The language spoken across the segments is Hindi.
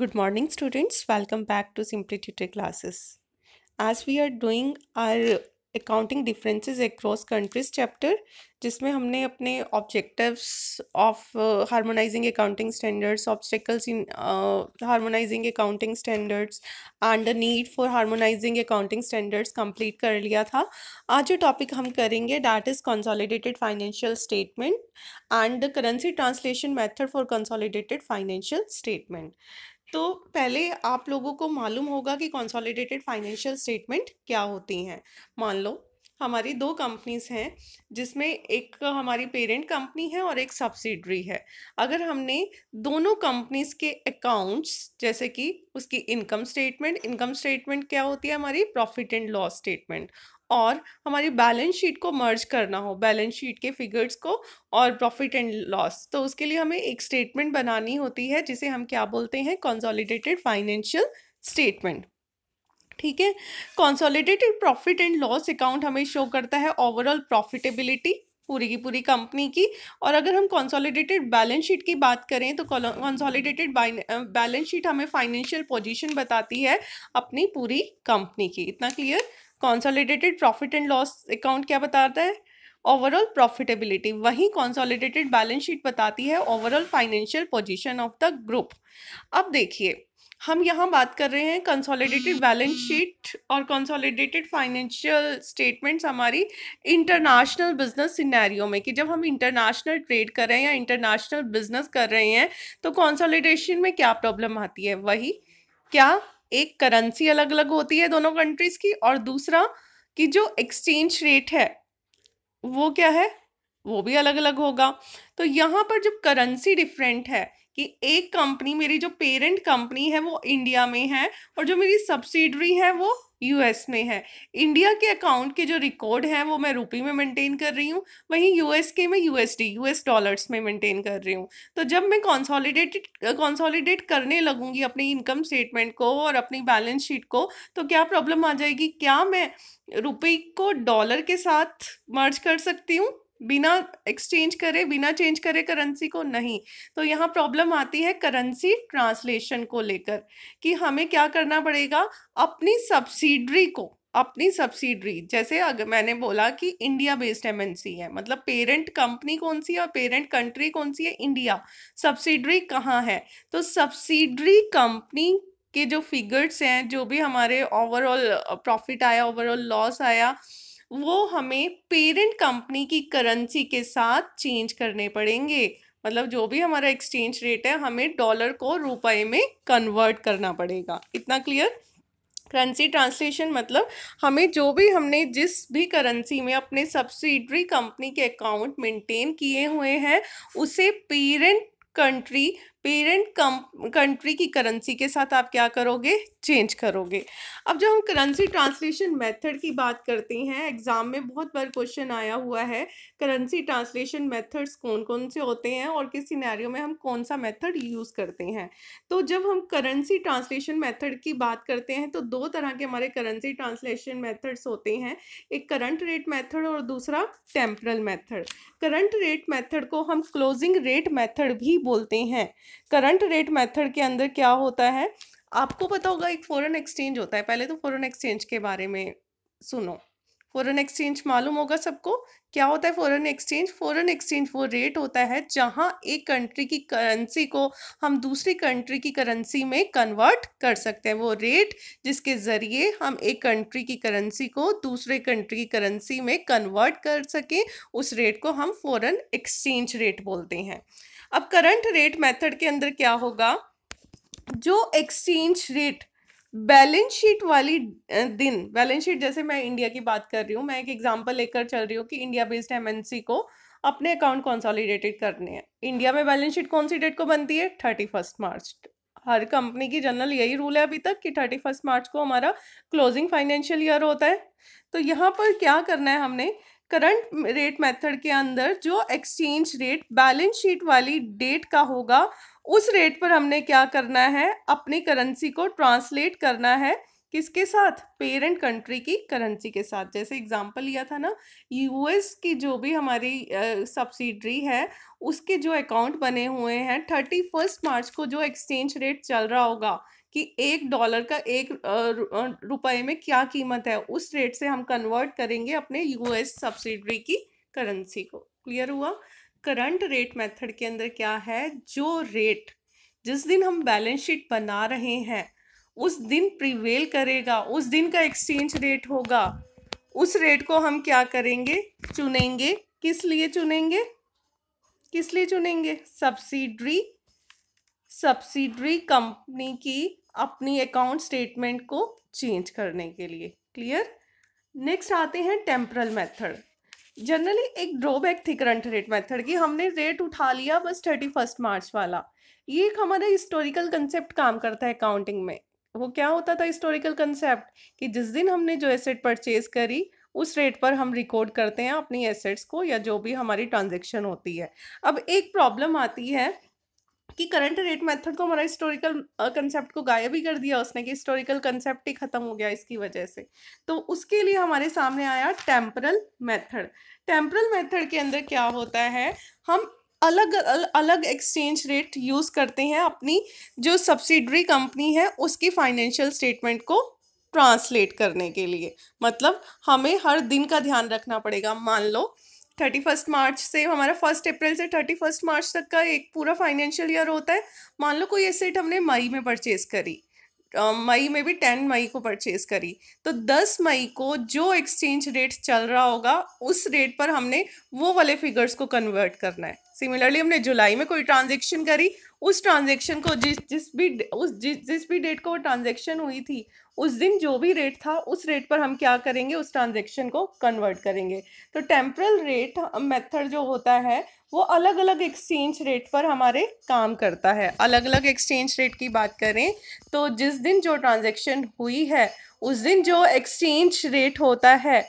good morning students welcome back to simply tutor classes as we are doing our accounting differences across countries chapter जिसमें हमने अपने objectives of harmonising accounting standards obstacles in harmonising accounting standards and the need for harmonising accounting standards complete कर लिया था आज जो टॉपिक हम करेंगे that is consolidated financial statement and the currency translation method for consolidated financial statement तो पहले आप लोगों को मालूम होगा कि कॉन्सॉलिडेटेड फाइनेंशियल स्टेटमेंट क्या होती हैं मान लो हमारी दो कंपनीज हैं जिसमें एक हमारी पेरेंट कंपनी है और एक सब्सिडरी है अगर हमने दोनों कंपनीज के अकाउंट्स जैसे कि उसकी इनकम स्टेटमेंट इनकम स्टेटमेंट क्या होती है हमारी प्रॉफिट एंड लॉस स्टेटमेंट और हमारी बैलेंस शीट को मर्ज करना हो बैलेंस शीट के फिगर्स को और प्रॉफिट एंड लॉस तो उसके लिए हमें एक स्टेटमेंट बनानी होती है जिसे हम क्या बोलते हैं कंसोलिडेटेड फाइनेंशियल स्टेटमेंट ठीक है consolidated profit and loss account हमें शो करता है ओवरऑल प्रॉफिटेबिलिटी पूरी की पूरी कंपनी की और अगर हम कंसोलिडेटेड बैलेंस शीट की बात करें तो कंसोलिडेटेड बैलेंस शीट हमें फाइनेंशियल पोजीशन बताती है अपनी पूरी कंपनी की इतना clear consolidated profit and loss account क्या बताता है ओवरऑल प्रॉफिटेबिलिटी वहीं कॉन्सोलिडेटेड बैलेंस शीट बताती है overall financial position of the group अब देखिए हम यहाँ बात कर रहे हैं कंसोलिडेटेड बैलेंस शीट और कंसोलिडेटेड फाइनेंशियल स्टेटमेंट्स हमारी इंटरनेशनल बिजनेस सिनेरियो में कि जब हम इंटरनेशनल ट्रेड कर रहे हैं या इंटरनेशनल बिजनेस कर रहे हैं तो कंसोलिडेशन में क्या प्रॉब्लम आती है वही क्या एक करेंसी अलग अलग होती है दोनों कंट्रीज की और दूसरा कि जो एक्सचेंज रेट है वो क्या है वो भी अलग अलग होगा तो यहाँ पर जब करेंसी डिफरेंट है कि एक कंपनी मेरी जो पेरेंट कंपनी है वो इंडिया में है और जो मेरी सब्सिडरी है वो यूएस में है इंडिया के अकाउंट के जो रिकॉर्ड हैं वो मैं रुपी में मेंटेन कर रही हूँ वहीं यूएस के में यूएसडी यूएस डॉलर्स में मेंटेन कर रही हूँ तो जब मैं कॉन्सोलिडेटेड कॉन्सोलिडेट करने लगूंगी अपनी इनकम स्टेटमेंट को और अपनी बैलेंस शीट को तो क्या प्रॉब्लम आ जाएगी क्या मैं रुपी को डॉलर के साथ मर्ज कर सकती हूँ बिना एक्सचेंज करे बिना चेंज करे करेंसी को नहीं तो यहाँ प्रॉब्लम आती है करेंसी ट्रांसलेशन को लेकर कि हमें क्या करना पड़ेगा अपनी सब्सिडरी को अपनी सब्सिडरी जैसे अगर मैंने बोला कि इंडिया बेस्ड एम है मतलब पेरेंट कंपनी कौन सी है और पेरेंट कंट्री कौन सी है इंडिया सब्सिडरी कहाँ है तो सब्सिडरी कंपनी के जो फिगर्स हैं जो भी हमारे ओवरऑल प्रॉफिट uh, आया ओवरऑल लॉस आया वो हमें पेरेंट कंपनी की करेंसी के साथ चेंज करने पड़ेंगे मतलब जो भी हमारा एक्सचेंज रेट है हमें डॉलर को रुपए में कन्वर्ट करना पड़ेगा इतना क्लियर करेंसी ट्रांसलेशन मतलब हमें जो भी हमने जिस भी करेंसी में अपने सब्सिडरी कंपनी के अकाउंट मेंटेन किए हुए हैं उसे पेरेंट कंट्री पेरेंट कम कंट्री की करेंसी के साथ आप क्या करोगे चेंज करोगे अब जब हम करेंसी ट्रांसलेशन मेथड की बात करते हैं एग्ज़ाम में बहुत बार क्वेश्चन आया हुआ है करेंसी ट्रांसलेशन मेथड्स कौन कौन से होते हैं और किस सिनेरियो में हम कौन सा मेथड यूज़ करते हैं तो जब हम करेंसी ट्रांसलेशन मेथड की बात करते हैं तो दो तरह के हमारे करेंसी ट्रांसलेशन मैथड्स होते हैं एक करंट रेट मैथड और दूसरा temporal method current rate method को हम क्लोजिंग रेट मैथड भी बोलते हैं करंट रेट मेथड के अंदर क्या होता है आपको पता होगा एक फ़ॉरन एक्सचेंज होता है पहले तो फ़ॉरन एक्सचेंज के बारे में सुनो फ़ॉरन एक्सचेंज मालूम होगा सबको क्या होता है फ़ॉरन एक्सचेंज फ़ॉरन एक्सचेंज वो रेट होता है जहां एक कंट्री की करेंसी को हम दूसरी कंट्री की करेंसी में कन्वर्ट कर सकते हैं वो रेट जिसके ज़रिए हम एक कंट्री की करेंसी को दूसरे कंट्री की करेंसी में कन्वर्ट कर सकें उस रेट को हम फ़ॉरन एक्सचेंज रेट बोलते हैं अब करंट रेट मेथड के अंदर क्या होगा जो एक्सचेंज रेट बैलेंस शीट वाली दिन बैलेंस शीट जैसे मैं इंडिया की बात कर रही हूँ मैं एक एग्जांपल लेकर चल रही हूँ कि इंडिया बेस्ड एमएनसी को अपने अकाउंट कंसोलिडेटेड करने हैं इंडिया में बैलेंस शीट कौन सी डेट को बनती है थर्टी फर्स्ट मार्च हर कंपनी की जनरल यही रूल है अभी तक कि थर्टी फर्स्ट मार्च को हमारा क्लोजिंग फाइनेंशियल ईयर होता है तो यहाँ पर क्या करना है हमने करंट रेट मेथड के अंदर जो एक्सचेंज रेट बैलेंस शीट वाली डेट का होगा उस रेट पर हमने क्या करना है अपनी करेंसी को ट्रांसलेट करना है किसके साथ पेरेंट कंट्री की करेंसी के साथ जैसे एग्जांपल लिया था ना यूएस की जो भी हमारी सब्सिडरी है उसके जो अकाउंट बने हुए हैं थर्टी फर्स्ट मार्च को जो एक्सचेंज रेट चल रहा होगा कि एक डॉलर का एक रुपए में क्या कीमत है उस रेट से हम कन्वर्ट करेंगे अपने यूएस सब्सिडरी की करेंसी को क्लियर हुआ करंट रेट मेथड के अंदर क्या है जो रेट जिस दिन हम बैलेंस शीट बना रहे हैं उस दिन प्रिवेल करेगा उस दिन का एक्सचेंज रेट होगा उस रेट को हम क्या करेंगे चुनेंगे किस लिए चुनेंगे किस लिए चुनेंगे सब्सिडरी सब्सिडरी कंपनी की अपनी अकाउंट स्टेटमेंट को चेंज करने के लिए क्लियर नेक्स्ट आते हैं टेम्परल मेथड जनरली एक ड्रॉबैक थी करंट रेट मेथड की हमने रेट उठा लिया बस थर्टी फर्स्ट मार्च वाला ये एक हमारा हिस्टोरिकल कंसेप्ट काम करता है अकाउंटिंग में वो क्या होता था हिस्टोरिकल कंसेप्ट कि जिस दिन हमने जो एसेट परचेज करी उस रेट पर हम रिकॉर्ड करते हैं अपनी एसेट्स को या जो भी हमारी ट्रांजेक्शन होती है अब एक प्रॉब्लम आती है कि करंट रेट मेथड को हमारा हिस्टोरिकल कंसेप्ट को गायब ही कर दिया उसने कि हिस्टोरिकल कंसेप्ट ही खत्म हो गया इसकी वजह से तो उसके लिए हमारे सामने आया टेम्परल मेथड टेम्परल मेथड के अंदर क्या होता है हम अलग अलग एक्सचेंज रेट यूज़ करते हैं अपनी जो सब्सिडरी कंपनी है उसकी फाइनेंशियल स्टेटमेंट को ट्रांसलेट करने के लिए मतलब हमें हर दिन का ध्यान रखना पड़ेगा मान लो थर्टी फर्स्ट मार्च से हमारा फर्स्ट अप्रैल से थर्टी फर्स्ट मार्च तक का एक पूरा फाइनेंशियल ईयर होता है मान लो कोई एसेट हमने मई में परचेज करी मई में भी टेन मई को परचेज करी तो दस मई को जो एक्सचेंज रेट चल रहा होगा उस रेट पर हमने वो वाले फिगर्स को कन्वर्ट करना है सिमिलरली हमने जुलाई में कोई ट्रांजेक्शन करी उस ट्रांजेक्शन को जिस जिस भी उस जिस जिस भी डेट को ट्रांजेक्शन हुई थी उस दिन जो भी रेट था उस रेट पर हम क्या करेंगे उस ट्रांजेक्शन को कन्वर्ट करेंगे तो टेम्परल रेट मेथड जो होता है वो अलग अलग एक्सचेंज रेट पर हमारे काम करता है अलग अलग एक्सचेंज रेट की बात करें तो जिस दिन जो ट्रांजेक्शन हुई है उस दिन जो एक्सचेंज रेट होता है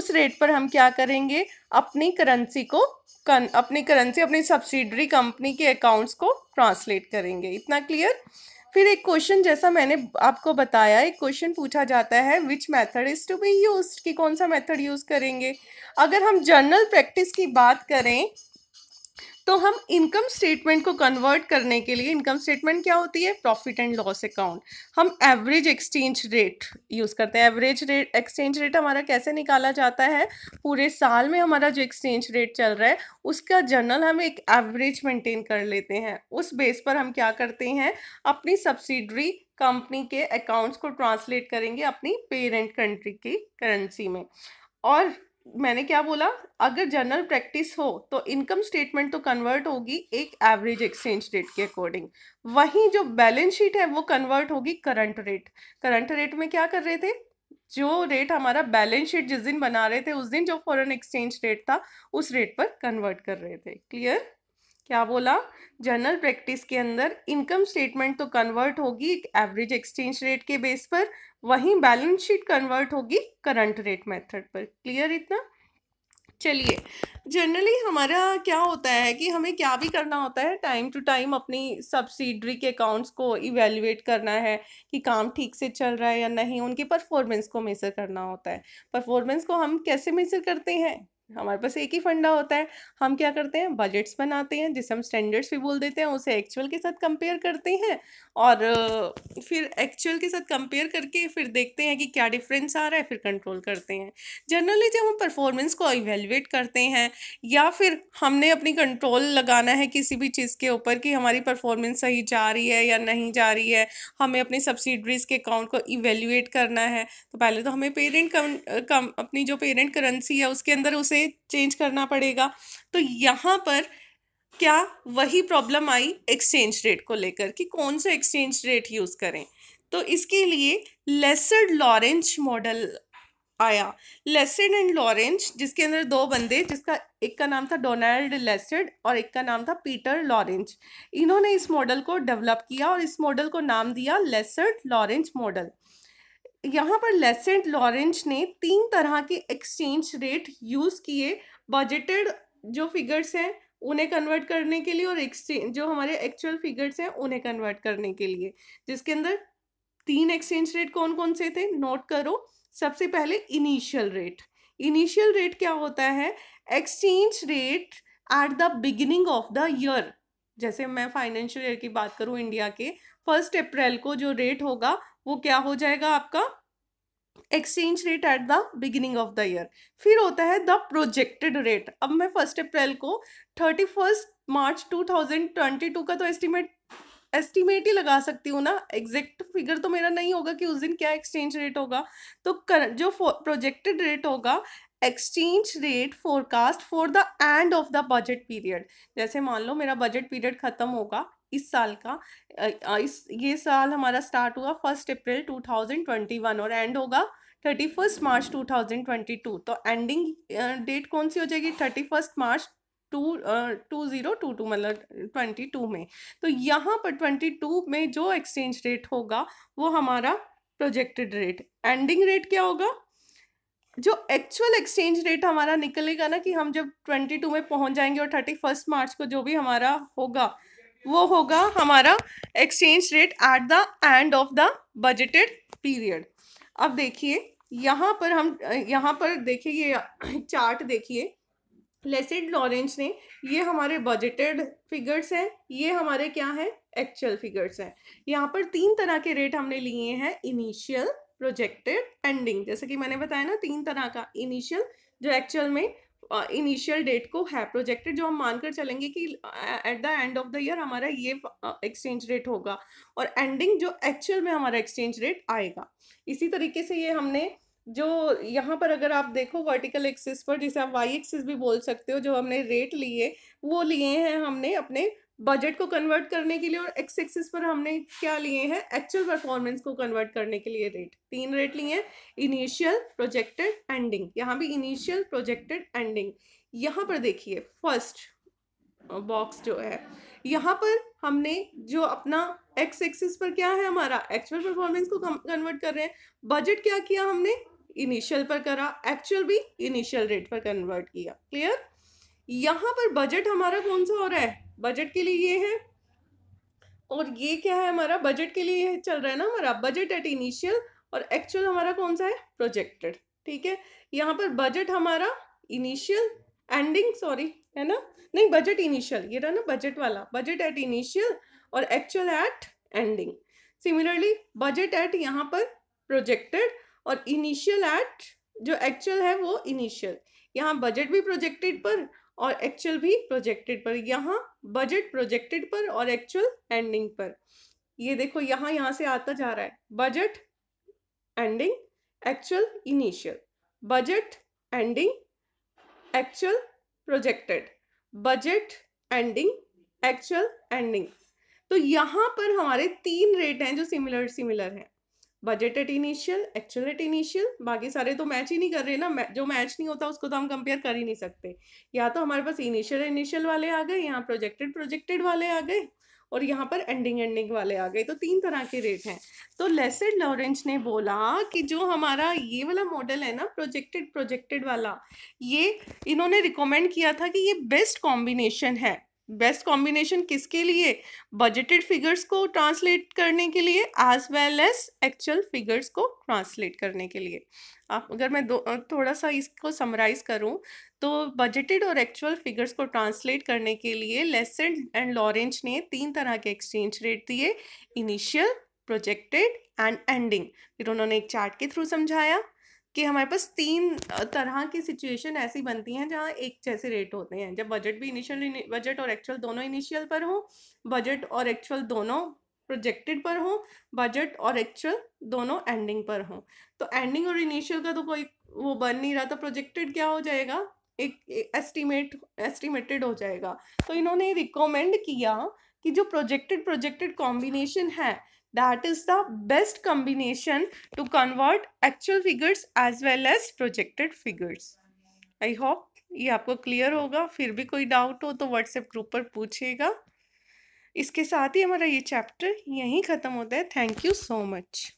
उस रेट पर हम क्या करेंगे अपनी करेंसी को कन, अपनी करेंसी अपनी सब्सिडरी कंपनी के अकाउंट्स को ट्रांसलेट करेंगे इतना क्लियर फिर एक क्वेश्चन जैसा मैंने आपको बताया एक क्वेश्चन पूछा जाता है which method is to be used कि कौन सा मेथड यूज़ करेंगे अगर हम जर्नल प्रैक्टिस की बात करें तो हम इनकम स्टेटमेंट को कन्वर्ट करने के लिए इनकम स्टेटमेंट क्या होती है प्रॉफिट एंड लॉस अकाउंट हम एवरेज एक्सचेंज रेट यूज़ करते हैं एवरेज रेट एक्सचेंज रेट हमारा कैसे निकाला जाता है पूरे साल में हमारा जो एक्सचेंज रेट चल रहा है उसका जनरल हम एक एवरेज मेंटेन कर लेते हैं उस बेस पर हम क्या करते हैं अपनी सब्सिडरी कंपनी के अकाउंट्स को ट्रांसलेट करेंगे अपनी पेरेंट कंट्री की करेंसी में और मैंने क्या बोला अगर जनरल प्रैक्टिस हो तो इनकम स्टेटमेंट तो कन्वर्ट होगी एक एवरेज एक्सचेंज रेट के अकॉर्डिंग वहीं जो बैलेंस शीट है वो कन्वर्ट होगी करंट रेट करंट रेट में क्या कर रहे थे जो रेट हमारा बैलेंस शीट जिस दिन बना रहे थे उस दिन जो फॉरेन एक्सचेंज रेट था उस रेट पर कन्वर्ट कर रहे थे क्लियर क्या बोला जर्नल प्रैक्टिस के अंदर इनकम स्टेटमेंट तो कन्वर्ट होगी एवरेज एक्सचेंज रेट के बेस पर वहीं बैलेंस शीट कन्वर्ट होगी करंट रेट मेथड पर क्लियर इतना चलिए जनरली हमारा क्या होता है कि हमें क्या भी करना होता है टाइम टू टाइम अपनी सब्सिडरी के अकाउंट्स को इवेल्युएट करना है कि काम ठीक से चल रहा है या नहीं उनकी परफॉर्मेंस को मेज़र करना होता है परफॉर्मेंस को हम कैसे मेज़र करते हैं हमारे पास एक ही फंडा होता है हम क्या करते हैं बजट्स बनाते हैं जिसे हम स्टैंडर्ड्स भी बोल देते हैं उसे एक्चुअल के साथ कंपेयर करते हैं और फिर एक्चुअल के साथ कंपेयर करके फिर देखते हैं कि क्या डिफरेंस आ रहा है फिर कंट्रोल करते हैं जनरली जब हम परफॉर्मेंस को इवेलुएट करते हैं या फिर हमने अपनी कंट्रोल लगाना है किसी भी चीज़ के ऊपर कि हमारी परफॉर्मेंस सही जा रही है या नहीं जा रही है हमें अपनी सब्सिडरीज़ के अकाउंट को इवेल्युएट करना है तो पहले तो हमें पेरेंट कम, कम अपनी जो पेरेंट करेंसी है उसके अंदर उसे से चेंज करना पड़ेगा तो यहाँ पर क्या वही प्रॉब्लम आई एक्सचेंज रेट को लेकर कि कौन सा एक्सचेंज रेट यूज़ करें तो इसके लिए लेसर लॉरेंज मॉडल आया लेसड एंड लॉरेंज जिसके अंदर दो बंदे जिसका एक का नाम था डोनाल्ड लेसड और एक का नाम था पीटर लॉरेंज इन्होंने इस मॉडल को डेवलप किया और इस मॉडल को नाम दिया लेसड लॉरेंज मॉडल यहाँ पर लेसेंट लॉरेंस ने तीन तरह के एक्सचेंज रेट यूज़ किए बजटेड जो फिगर्स हैं उन्हें कन्वर्ट करने के लिए और एक्सचेंज जो हमारे एक्चुअल फिगर्स हैं उन्हें कन्वर्ट करने के लिए जिसके अंदर तीन एक्सचेंज रेट कौन कौन से थे नोट करो सबसे पहले इनिशियल रेट इनिशियल रेट क्या होता है exchange rate at the beginning of the year जैसे मैं फाइनेंशियल ईयर की बात करूँ इंडिया के फर्स्ट अप्रैल को जो रेट होगा वो क्या हो जाएगा आपका exchange rate at the beginning of the year फिर होता है द प्रोजेक्टेड रेट अब मैं फर्स्ट अप्रैल को thirty first March two thousand twenty two का तो एस्टिमेट एस्टिमेट ही लगा सकती हूँ ना एग्जैक्ट फिगर तो मेरा नहीं होगा कि उस दिन क्या एक्सचेंज रेट होगा तो कर, जो प्रोजेक्टेड रेट होगा exchange rate forecast for the end of the budget period जैसे मान लो मेरा बजट पीरियड खत्म होगा इस साल का इस ये साल हमारा स्टार्ट हुआ फर्स्ट अप्रैल 2021 और एंड होगा thirty first March two thousand twenty two तो एंडिंग डेट कौन सी हो जाएगी thirty first March two two zero two two मतलब ट्वेंटी टू में तो यहाँ पर ट्वेंटी टू में जो एक्सचेंज रेट होगा वो हमारा प्रोजेक्टेड रेट एंडिंग रेट क्या होगा जो एक्चुअल एक्सचेंज रेट हमारा निकलेगा ना कि हम जब ट्वेंटी टू में पहुंच जाएंगे और थर्टी फर्स्ट मार्च को जो भी हमारा होगा वो होगा हमारा exchange rate at the end of the budgeted period अब देखिए यहाँ पर हम यहाँ पर देखिए ये चार्ट देखिए लेसेड लॉरेंस ने ये हमारे बजटेड फिगर्स हैं ये हमारे क्या हैं एक्चुअल फिगर्स हैं यहाँ पर तीन तरह के रेट हमने लिए हैं इनिशियल प्रोजेक्टेड एंडिंग जैसे कि मैंने बताया ना तीन तरह का इनिशियल जो एक्चुअल में इनिशियल uh, डेट को है प्रोजेक्टेड जो हम मानकर चलेंगे कि at the end of the year हमारा ये एक्सचेंज uh, रेट होगा और एंडिंग जो एक्चुअल में हमारा एक्सचेंज रेट आएगा इसी तरीके से ये हमने जो यहाँ पर अगर आप देखो वर्टिकल एक्सिस पर जिसे आप वाई एक्सिस भी बोल सकते हो जो हमने रेट लिए वो लिए हैं हमने अपने बजट को कन्वर्ट करने के लिए और एक्स एक्सिस पर हमने क्या लिए हैं एक्चुअल परफॉर्मेंस को कन्वर्ट करने के लिए रेट तीन रेट लिए हैं इनिशियल प्रोजेक्टेड एंडिंग यहाँ भी इनिशियल प्रोजेक्टेड एंडिंग यहाँ पर देखिए फर्स्ट बॉक्स जो है यहाँ पर हमने जो अपना एक्स एक्सिस पर क्या है हमारा एक्चुअल परफॉर्मेंस को कन्वर्ट कर रहे हैं बजट क्या किया हमने इनिशियल पर करा एक्चुअल भी इनिशियल रेट पर कन्वर्ट किया क्लियर यहाँ पर बजट हमारा कौन सा हो रहा है बजट के लिए ये है और ये क्या है हमारा बजट के लिए चल रहा है ना हमारा बजट एट इनिशियल और एक्चुअल हमारा कौन सा है प्रोजेक्टेड ठीक है यहाँ पर बजट हमारा इनिशियल एंडिंग सॉरी है ना नहीं बजट इनिशियल ये रहा ना बजट वाला बजट एट इनिशियल और actual at ending similarly budget at यहाँ पर प्रोजेक्टेड और इनिशियल एट जो एक्चुअल है वो इनिशियल यहाँ बजट भी प्रोजेक्टेड पर और एक्चुअल भी प्रोजेक्टेड पर यहाँ बजट प्रोजेक्टेड पर और एक्चुअल एंडिंग पर ये देखो यहाँ यहाँ से आता जा रहा है budget ending actual initial budget ending actual projected budget ending actual ending तो यहाँ पर हमारे तीन रेट हैं जो सिमिलर सिमिलर हैं budgeted initial actual at initial बाकी सारे तो मैच ही नहीं कर रहे ना जो मैच नहीं होता उसको तो हम कंपेयर कर ही नहीं सकते या तो हमारे पास इनिशियल इनिशियल वाले आ गए यहाँ प्रोजेक्टेड प्रोजेक्टेड वाले आ गए और यहाँ पर एंडिंग एंडिंग वाले आ गए तो तीन तरह के रेट हैं तो लेसर लॉरेंस ने बोला कि जो हमारा ये वाला मॉडल है ना प्रोजेक्टेड प्रोजेक्टेड वाला ये इन्होंने रिकमेंड किया था कि ये बेस्ट कॉम्बिनेशन है बेस्ट कॉम्बिनेशन किसके लिए बजटेड फिगर्स को ट्रांसलेट करने के लिए as well as actual figures को ट्रांसलेट करने के लिए आप अगर मैं दो थोड़ा सा इसको समराइज़ करूं तो बजटेड और एक्चुअल फिगर्स को ट्रांसलेट करने के लिए लेसन एंड लॉरेंज ने तीन तरह के एक्सचेंज रेट दिए इनिशियल प्रोजेक्टेड एंड एंडिंग फिर उन्होंने एक चार्ट के थ्रू समझाया कि हमारे पास तीन तरह की सिचुएशन ऐसी बनती हैं जहाँ एक जैसे रेट होते हैं जब बजट भी इनिशियल बजट और एक्चुअल दोनों इनिशियल पर हो बजट और एक्चुअल दोनों प्रोजेक्टेड पर हो बजट और एक्चुअल दोनों एंडिंग पर हो तो एंडिंग और इनिशियल का तो कोई वो बन नहीं रहा तो प्रोजेक्टेड क्या हो जाएगा एक एस्टिमेट एस्टिमेटेड हो जाएगा तो इन्होंने रिकमेंड किया कि जो प्रोजेक्टेड प्रोजेक्टेड कॉम्बिनेशन है that is the best combination to convert actual figures as well as projected figures i hope ये आपको क्लियर होगा फिर भी कोई डाउट हो तो व्हाट्सएप ग्रुप पर पूछिएगा इसके साथ ही हमारा ये चैप्टर यहीं ख़त्म होता है थैंक यू सो मच